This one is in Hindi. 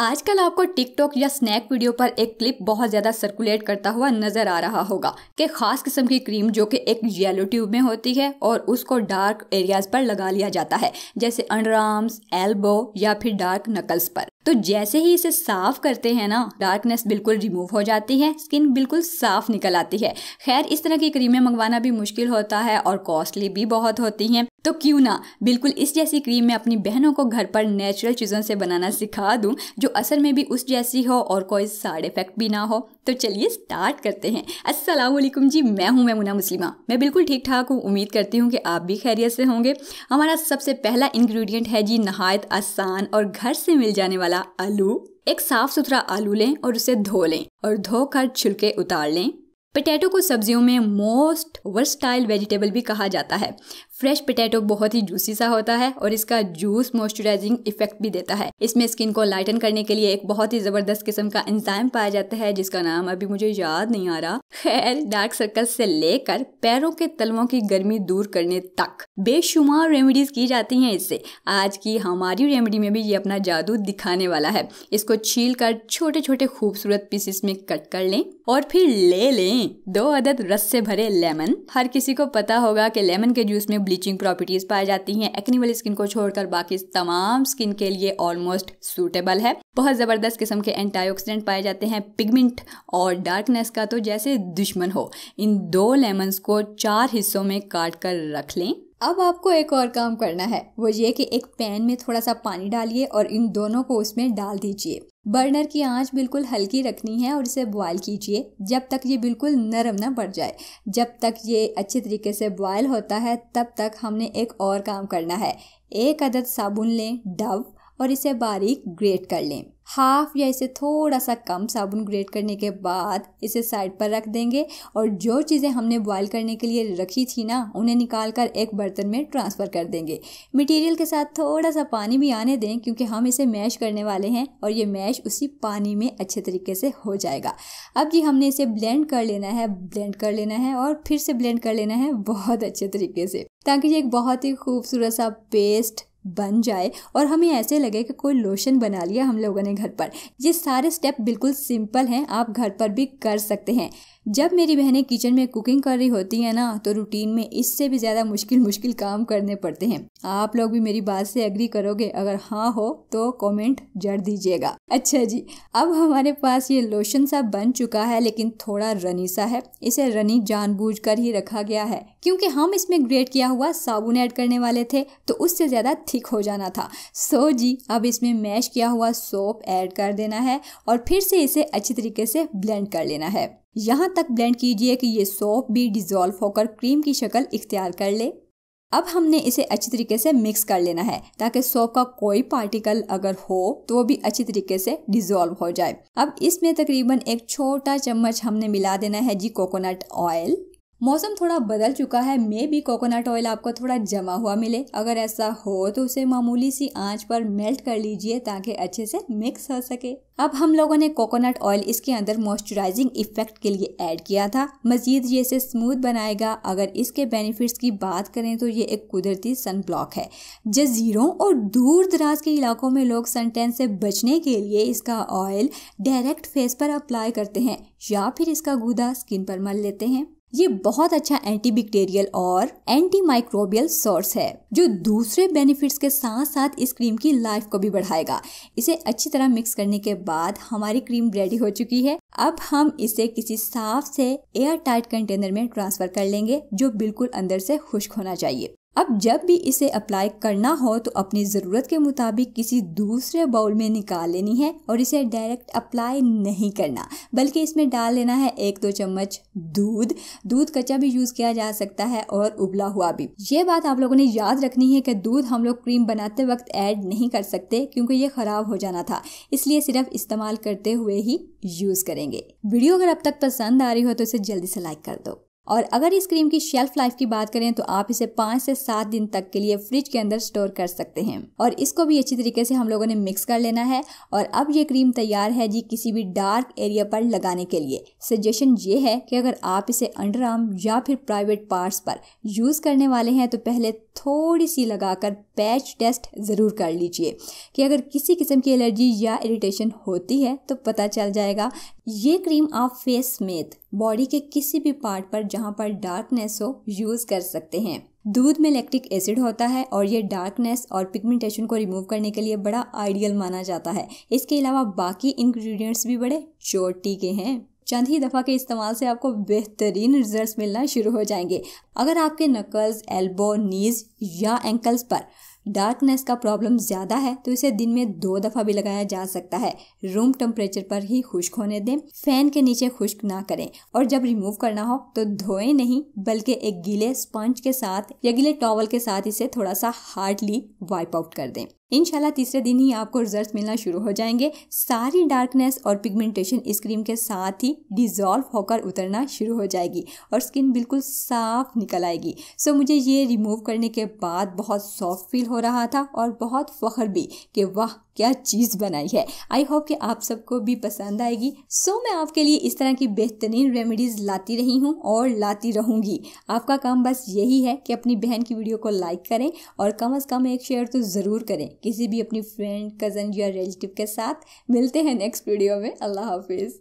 आजकल आपको टिकटॉक या स्नैक वीडियो पर एक क्लिप बहुत ज़्यादा सर्कुलेट करता हुआ नज़र आ रहा होगा कि खास किस्म की क्रीम जो कि एक येलो ट्यूब में होती है और उसको डार्क एरियाज पर लगा लिया जाता है जैसे अंडर आर्म्स एल्बो या फिर डार्क नकल्स पर तो जैसे ही इसे साफ करते हैं ना डार्कनेस बिल्कुल रिमूव हो जाती है स्किन बिल्कुल साफ निकल आती है खैर इस तरह की क्रीमें मंगवाना भी मुश्किल होता है और कॉस्टली भी बहुत होती हैं तो क्यों ना बिल्कुल इस जैसी क्रीम मैं अपनी बहनों को घर पर नेचुरल चीज़ों से बनाना सिखा दूं जो असल में भी उस जैसी हो और कोई साइड इफ़ेक्ट भी ना हो तो चलिए स्टार्ट करते हैं अस्सलाम वालेकुम जी मैं हूं मैमुना मुस्लिमा मैं बिल्कुल ठीक ठाक हूँ उम्मीद करती हूँ कि आप भी खैरियत से होंगे हमारा सबसे पहला इन्ग्रीडियंट है जी नहायत आसान और घर से मिल जाने वाला आलू एक साफ़ सुथरा आलू लें और उसे धो लें और धोकर छिलके उतार लें पटेटो को सब्जियों में मोस्ट वर्सटाइल वेजिटेबल भी कहा जाता है फ्रेश पोटैटो बहुत ही जूसी सा होता है और इसका जूस मॉइस्चराइजिंग इफेक्ट भी देता है इसमें स्किन को लाइटन करने के लिए एक बहुत ही जबरदस्त किस्म का एंजाइम पाया जाता है जिसका नाम अभी मुझे याद नहीं आ रहा खैर डार्क सर्कल से लेकर पैरों के तलवों की गर्मी दूर करने तक बेशुमार रेमेडीज की जाती है इससे आज की हमारी रेमेडी में भी ये अपना जादू दिखाने वाला है इसको छील कर छोटे छोटे खूबसूरत पीसेस में कट कर लें और फिर ले लें दो अदद रस से भरे लेमन हर किसी को पता होगा कि लेमन के जूस में ब्लीचिंग प्रॉपर्टीज़ पाई जाती हैं एक्नी वाली स्किन को छोड़कर बाकी तमाम स्किन के लिए ऑलमोस्ट सूटेबल है बहुत ज़बरदस्त किस्म के एंटीऑक्सीडेंट पाए जाते हैं पिगमेंट और डार्कनेस का तो जैसे दुश्मन हो इन दो लेमन्स को चार हिस्सों में काट कर रख लें अब आपको एक और काम करना है वो ये कि एक पैन में थोड़ा सा पानी डालिए और इन दोनों को उसमें डाल दीजिए बर्नर की आंच बिल्कुल हल्की रखनी है और इसे बॉयल कीजिए जब तक ये बिल्कुल नरम ना पड़ जाए जब तक ये अच्छे तरीके से बॉयल होता है तब तक हमने एक और काम करना है एक अदद साबुन लें डव और इसे बारीक ग्रेट कर लें हाफ या इसे थोड़ा सा कम साबुन ग्रेट करने के बाद इसे साइड पर रख देंगे और जो चीज़ें हमने बॉयल करने के लिए रखी थी ना उन्हें निकाल कर एक बर्तन में ट्रांसफ़र कर देंगे मटेरियल के साथ थोड़ा सा पानी भी आने दें क्योंकि हम इसे मैश करने वाले हैं और ये मैश उसी पानी में अच्छे तरीके से हो जाएगा अब जी हमने इसे ब्लेंड कर लेना है ब्लेंड कर लेना है और फिर से ब्लेंड कर लेना है बहुत अच्छे तरीके से ताकि ये एक बहुत ही खूबसूरत सा पेस्ट बन जाए और हमें ऐसे लगे कि कोई लोशन बना लिया हम लोगों ने घर पर ये सारे स्टेप बिल्कुल सिंपल हैं आप घर पर भी कर सकते हैं जब मेरी बहनें किचन में कुकिंग कर रही होती हैं ना तो रूटीन में इससे भी ज़्यादा मुश्किल मुश्किल काम करने पड़ते हैं आप लोग भी मेरी बात से एग्री करोगे अगर हाँ हो तो कमेंट जड़ दीजिएगा अच्छा जी अब हमारे पास ये लोशन सा बन चुका है लेकिन थोड़ा रनी सा है इसे रनी जानबूझकर ही रखा गया है क्योंकि हम इसमें ग्रेट किया हुआ साबुन ऐड करने वाले थे तो उससे ज़्यादा ठीक हो जाना था सो so जी अब इसमें मैश किया हुआ सोप ऐड कर देना है और फिर से इसे अच्छी तरीके से ब्लेंड कर लेना है यहाँ तक ब्लेंड कीजिए कि ये सोप भी डिजोल्व होकर क्रीम की शक्ल इख्तियार कर ले अब हमने इसे अच्छी तरीके से मिक्स कर लेना है ताकि सोप का कोई पार्टिकल अगर हो तो वो भी अच्छी तरीके से डिजोल्व हो जाए अब इसमें तकरीबन एक छोटा चम्मच हमने मिला देना है जी कोकोनट ऑयल मौसम थोड़ा बदल चुका है मे भी कोकोनट ऑयल आपको थोड़ा जमा हुआ मिले अगर ऐसा हो तो उसे मामूली सी आंच पर मेल्ट कर लीजिए ताकि अच्छे से मिक्स हो सके अब हम लोगों ने कोकोनट ऑयल इसके अंदर मॉइस्चराइजिंग इफेक्ट के लिए ऐड किया था मजीद ये इसे स्मूथ बनाएगा अगर इसके बेनिफिट्स की बात करें तो ये एक कुदरती सन ब्लॉक है जजीरों और दूर दराज के इलाकों में लोग सनटेन से बचने के लिए इसका ऑयल डायरेक्ट फेस पर अप्लाई करते हैं या फिर इसका गूदा स्किन पर मल लेते हैं ये बहुत अच्छा एंटीबैक्टीरियल और एंटी माइक्रोबियल सोर्स है जो दूसरे बेनिफिट्स के साथ साथ इस क्रीम की लाइफ को भी बढ़ाएगा इसे अच्छी तरह मिक्स करने के बाद हमारी क्रीम रेडी हो चुकी है अब हम इसे किसी साफ से एयर टाइट कंटेनर में ट्रांसफर कर लेंगे जो बिल्कुल अंदर से खुश्क होना चाहिए अब जब भी इसे अप्लाई करना हो तो अपनी ज़रूरत के मुताबिक किसी दूसरे बाउल में निकाल लेनी है और इसे डायरेक्ट अप्लाई नहीं करना बल्कि इसमें डाल लेना है एक दो चम्मच दूध दूध कच्चा भी यूज़ किया जा सकता है और उबला हुआ भी ये बात आप लोगों ने याद रखनी है कि दूध हम लोग क्रीम बनाते वक्त ऐड नहीं कर सकते क्योंकि ये ख़राब हो जाना था इसलिए सिर्फ इस्तेमाल करते हुए ही यूज़ करेंगे वीडियो अगर अब तक पसंद आ रही हो तो इसे जल्दी से लाइक कर दो और अगर इस क्रीम की शेल्फ लाइफ की बात करें तो आप इसे पाँच से सात दिन तक के लिए फ्रिज के अंदर स्टोर कर सकते हैं और इसको भी अच्छी तरीके से हम लोगों ने मिक्स कर लेना है और अब ये क्रीम तैयार है जी किसी भी डार्क एरिया पर लगाने के लिए सजेशन ये है कि अगर आप इसे अंडर आर्म या फिर प्राइवेट पार्ट्स पर यूज़ करने वाले हैं तो पहले थोड़ी सी लगाकर पैच टेस्ट ज़रूर कर लीजिए कि अगर किसी किस्म की एलर्जी या इरिटेशन होती है तो पता चल जाएगा ये क्रीम आप फेस समेत बॉडी के किसी भी पार्ट पर जहाँ पर डार्कनेस हो यूज़ कर सकते हैं दूध में लैक्टिक एसिड होता है और ये डार्कनेस और पिगमेंटेशन को रिमूव करने के लिए बड़ा आइडियल माना जाता है इसके अलावा बाकी इंग्रेडिएंट्स भी बड़े चोटी के हैं चंद ही दफ़ा के इस्तेमाल से आपको बेहतरीन रिजल्ट्स मिलना शुरू हो जाएंगे अगर आपके नकल्स एल्बो नीज या एंकल्स पर डार्कनेस का प्रॉब्लम ज़्यादा है तो इसे दिन में दो दफ़ा भी लगाया जा सकता है रूम टेम्परेचर पर ही खुश्क होने दें फैन के नीचे खुश्क ना करें और जब रिमूव करना हो तो धोएं नहीं बल्कि एक गीले स्पंज के साथ या गीले टॉवल के साथ इसे थोड़ा सा हार्डली वाइप आउट कर दें इनशाला तीसरे दिन ही आपको रिजल्ट मिलना शुरू हो जाएंगे सारी डार्कनेस और पिगमेंटेशन इस क्रीम के साथ ही डिज़ोल्व होकर उतरना शुरू हो जाएगी और स्किन बिल्कुल साफ निकल आएगी सो मुझे ये रिमूव करने के बाद बहुत सॉफ्ट फील हो रहा था और बहुत फ़ख्र भी कि वाह क्या चीज़ बनाई है आई होप कि आप सबको भी पसंद आएगी सो so, मैं आपके लिए इस तरह की बेहतरीन रेमेडीज़ लाती रही हूँ और लाती रहूँगी आपका काम बस यही है कि अपनी बहन की वीडियो को लाइक करें और कम अज़ कम एक शेयर तो ज़रूर करें किसी भी अपनी फ्रेंड कज़न या रिलेटिव के साथ मिलते हैं नेक्स्ट वीडियो में अल्लाह हाफिज़